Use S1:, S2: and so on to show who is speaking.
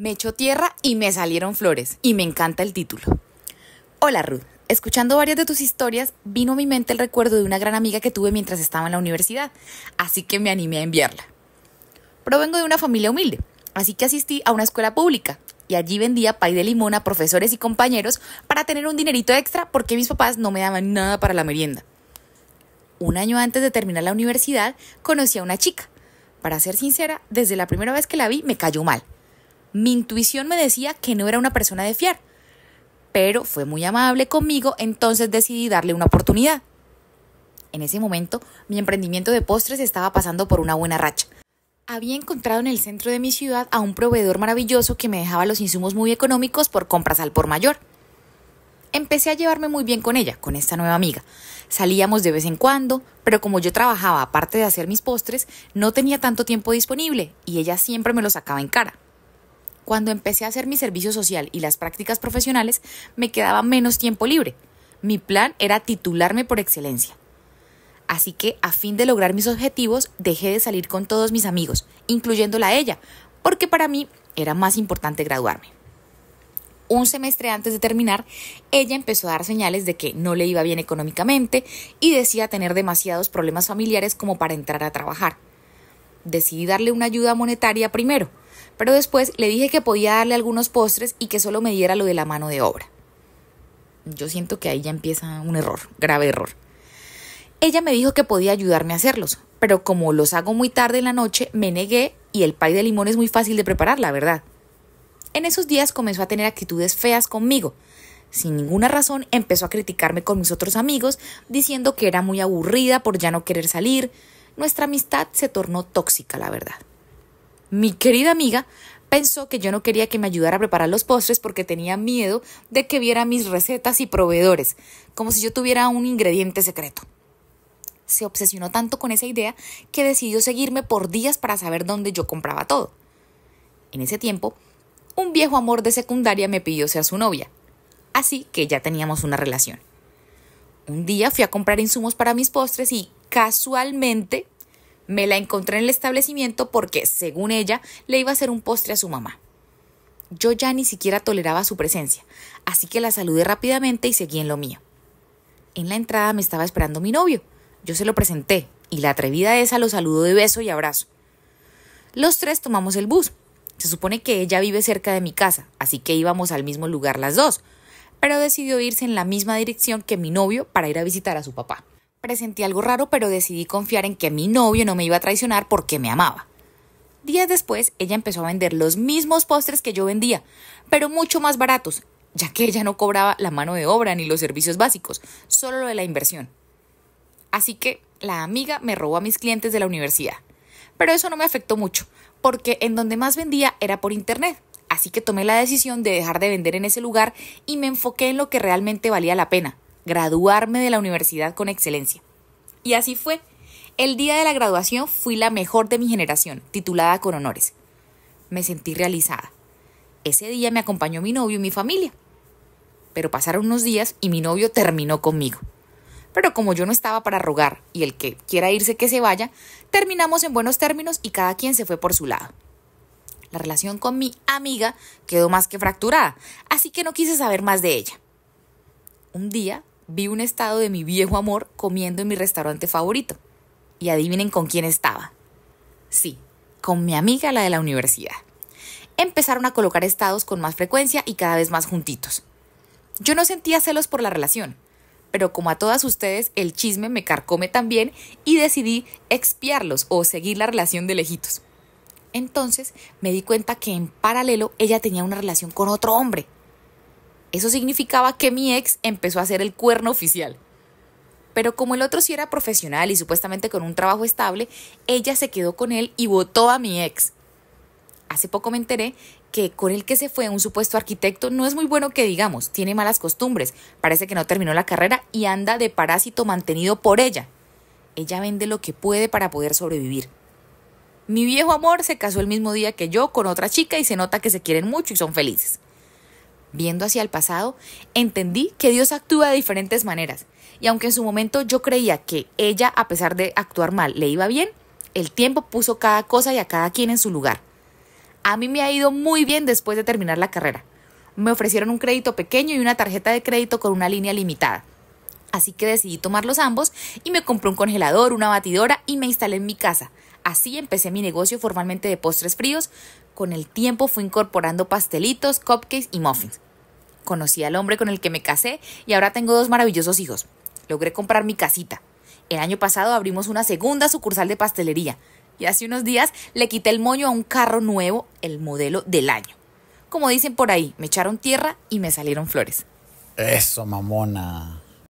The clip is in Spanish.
S1: Me echó tierra y me salieron flores, y me encanta el título. Hola Ruth, escuchando varias de tus historias, vino a mi mente el recuerdo de una gran amiga que tuve mientras estaba en la universidad, así que me animé a enviarla. Provengo de una familia humilde, así que asistí a una escuela pública, y allí vendía pay de limón a profesores y compañeros para tener un dinerito extra porque mis papás no me daban nada para la merienda. Un año antes de terminar la universidad, conocí a una chica. Para ser sincera, desde la primera vez que la vi me cayó mal mi intuición me decía que no era una persona de fiar, pero fue muy amable conmigo, entonces decidí darle una oportunidad. En ese momento, mi emprendimiento de postres estaba pasando por una buena racha. Había encontrado en el centro de mi ciudad a un proveedor maravilloso que me dejaba los insumos muy económicos por compras al por mayor. Empecé a llevarme muy bien con ella, con esta nueva amiga. Salíamos de vez en cuando, pero como yo trabajaba aparte de hacer mis postres, no tenía tanto tiempo disponible y ella siempre me lo sacaba en cara. Cuando empecé a hacer mi servicio social y las prácticas profesionales, me quedaba menos tiempo libre. Mi plan era titularme por excelencia. Así que, a fin de lograr mis objetivos, dejé de salir con todos mis amigos, incluyéndola a ella, porque para mí era más importante graduarme. Un semestre antes de terminar, ella empezó a dar señales de que no le iba bien económicamente y decía tener demasiados problemas familiares como para entrar a trabajar. Decidí darle una ayuda monetaria primero, pero después le dije que podía darle algunos postres y que solo me diera lo de la mano de obra. Yo siento que ahí ya empieza un error, grave error. Ella me dijo que podía ayudarme a hacerlos, pero como los hago muy tarde en la noche, me negué y el pay de limón es muy fácil de preparar, la verdad. En esos días comenzó a tener actitudes feas conmigo. Sin ninguna razón empezó a criticarme con mis otros amigos, diciendo que era muy aburrida por ya no querer salir. Nuestra amistad se tornó tóxica, la verdad mi querida amiga pensó que yo no quería que me ayudara a preparar los postres porque tenía miedo de que viera mis recetas y proveedores, como si yo tuviera un ingrediente secreto. Se obsesionó tanto con esa idea que decidió seguirme por días para saber dónde yo compraba todo. En ese tiempo, un viejo amor de secundaria me pidió ser su novia, así que ya teníamos una relación. Un día fui a comprar insumos para mis postres y casualmente me la encontré en el establecimiento porque, según ella, le iba a hacer un postre a su mamá. Yo ya ni siquiera toleraba su presencia, así que la saludé rápidamente y seguí en lo mío. En la entrada me estaba esperando mi novio. Yo se lo presenté y la atrevida esa lo saludó de beso y abrazo. Los tres tomamos el bus. Se supone que ella vive cerca de mi casa, así que íbamos al mismo lugar las dos, pero decidió irse en la misma dirección que mi novio para ir a visitar a su papá. Presenté algo raro, pero decidí confiar en que mi novio no me iba a traicionar porque me amaba. Días después, ella empezó a vender los mismos postres que yo vendía, pero mucho más baratos, ya que ella no cobraba la mano de obra ni los servicios básicos, solo lo de la inversión. Así que la amiga me robó a mis clientes de la universidad. Pero eso no me afectó mucho, porque en donde más vendía era por internet, así que tomé la decisión de dejar de vender en ese lugar y me enfoqué en lo que realmente valía la pena, graduarme de la universidad con excelencia. Y así fue. El día de la graduación fui la mejor de mi generación, titulada con honores. Me sentí realizada. Ese día me acompañó mi novio y mi familia. Pero pasaron unos días y mi novio terminó conmigo. Pero como yo no estaba para rogar y el que quiera irse que se vaya, terminamos en buenos términos y cada quien se fue por su lado. La relación con mi amiga quedó más que fracturada, así que no quise saber más de ella. Un día vi un estado de mi viejo amor comiendo en mi restaurante favorito. Y adivinen con quién estaba. Sí, con mi amiga la de la universidad. Empezaron a colocar estados con más frecuencia y cada vez más juntitos. Yo no sentía celos por la relación, pero como a todas ustedes, el chisme me carcome también y decidí expiarlos o seguir la relación de lejitos. Entonces me di cuenta que en paralelo ella tenía una relación con otro hombre eso significaba que mi ex empezó a ser el cuerno oficial. Pero como el otro sí era profesional y supuestamente con un trabajo estable, ella se quedó con él y votó a mi ex. Hace poco me enteré que con el que se fue un supuesto arquitecto no es muy bueno que digamos, tiene malas costumbres, parece que no terminó la carrera y anda de parásito mantenido por ella. Ella vende lo que puede para poder sobrevivir. Mi viejo amor se casó el mismo día que yo con otra chica y se nota que se quieren mucho y son felices viendo hacia el pasado, entendí que Dios actúa de diferentes maneras. Y aunque en su momento yo creía que ella, a pesar de actuar mal, le iba bien, el tiempo puso cada cosa y a cada quien en su lugar. A mí me ha ido muy bien después de terminar la carrera. Me ofrecieron un crédito pequeño y una tarjeta de crédito con una línea limitada. Así que decidí tomarlos ambos y me compré un congelador, una batidora y me instalé en mi casa, Así empecé mi negocio formalmente de postres fríos. Con el tiempo fui incorporando pastelitos, cupcakes y muffins. Conocí al hombre con el que me casé y ahora tengo dos maravillosos hijos. Logré comprar mi casita. El año pasado abrimos una segunda sucursal de pastelería y hace unos días le quité el moño a un carro nuevo, el modelo del año. Como dicen por ahí, me echaron tierra y me salieron flores. Eso, mamona.